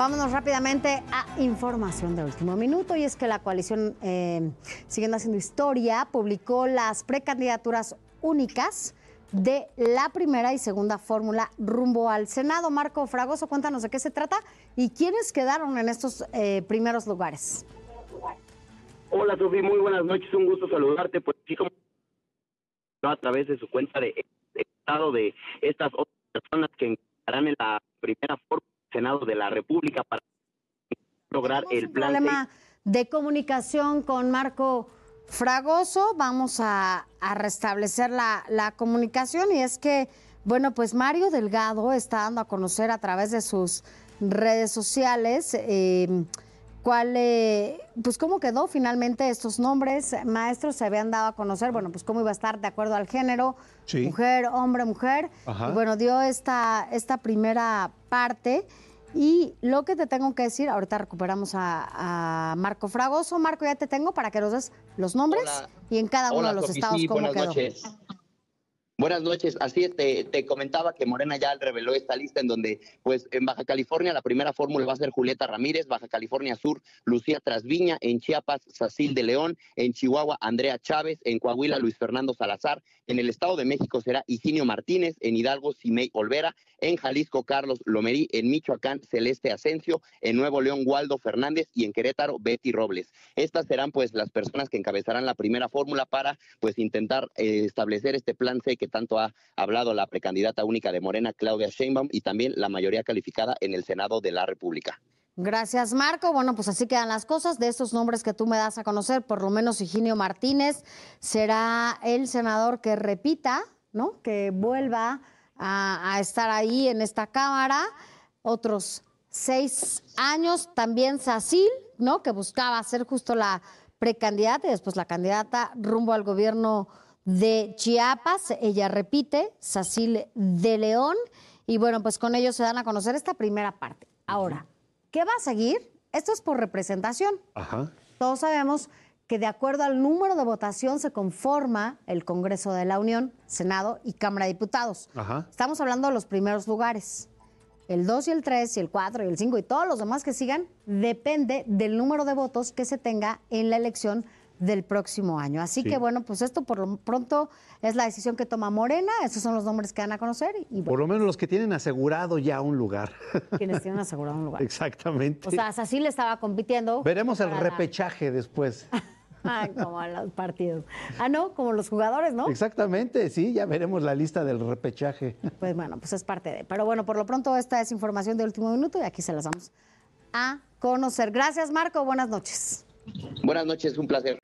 Vámonos rápidamente a información de último minuto y es que la coalición eh, Siguiendo Haciendo Historia publicó las precandidaturas únicas de la primera y segunda fórmula rumbo al Senado. Marco Fragoso, cuéntanos de qué se trata y quiénes quedaron en estos eh, primeros lugares. Hola Sofía, muy buenas noches, un gusto saludarte. Pues sí, a través de su cuenta de estado de estas otras personas que entrarán en la primera fórmula Senado de la República para lograr el plan. problema de comunicación con Marco Fragoso. Vamos a, restablecer la, comunicación y es que, bueno, pues Mario Delgado está dando a conocer a través de sus redes sociales. Em, cuál, eh, pues cómo quedó finalmente estos nombres maestros se habían dado a conocer, bueno, pues cómo iba a estar de acuerdo al género, mujer, hombre, mujer. Y bueno, dio esta, esta primera parte. Y lo que te tengo que decir, ahorita recuperamos a, Marco Fragoso. Marco, ya te tengo para que nos des los nombres y en cada uno de los estados como cómo quedó. Buenas noches. Así es, te, comentaba que Morena ya reveló esta lista en donde, pues, en Baja California la primera fórmula va a ser Julieta Ramírez, Baja California Sur, Lucía Trasviña, en Chiapas, Sacil de León, en Chihuahua, Andrea Chávez, en Coahuila, Luis Fernando Salazar, en el Estado de México será Higinio Martínez, en Hidalgo, Simei Olvera, en Jalisco, Carlos Lomerí, en Michoacán, Celeste Asensio, en Nuevo León, Waldo Fernández y en Querétaro, Betty Robles. Estas serán, pues, las personas que encabezarán la primera fórmula para, pues, intentar eh, establecer este plan C que tanto ha hablado la precandidata única de Morena, Claudia Sheinbaum, y también la mayoría calificada en el Senado de la República. Gracias, Marco. Bueno, pues así quedan las cosas. De estos nombres que tú me das a conocer, por lo menos Higinio Martínez será el senador que repita, ¿no? Que vuelva a, estar ahí en esta Cámara. Otros seis años, también Sacil, ¿no? Que buscaba ser justo la precandidata y después la candidata rumbo al gobierno de Chiapas, ella repite, Sacil de León, y bueno, pues con ellos se dan a conocer esta primera parte. Ahora, ¿qué va a seguir? Esto es por representación. Todos sabemos que de acuerdo al número de votación se conforma el Congreso de la Unión, Senado y Cámara de Diputados. Estamos hablando de los primeros lugares. El 2 y el 3 y el 4 y el 5 y todos los demás que sigan depende del número de votos que se tenga en la elección del próximo año. Así que bueno, pues esto por lo pronto es la decisión que toma Morena, esos son los nombres que van a conocer. Y Por lo menos los que tienen asegurado ya un lugar. Quienes tienen asegurado un lugar. Exactamente. O sea, así le estaba compitiendo. Veremos el repechaje después. Ah, como los partidos. Ah, no, como los jugadores, ¿no? Exactamente, sí, ya veremos la lista del repechaje. Pues bueno, pues es parte de. Pero bueno, por lo pronto esta es información de último minuto y aquí se las vamos a conocer. Gracias, Marco. Buenas noches. Buenas noches, un placer.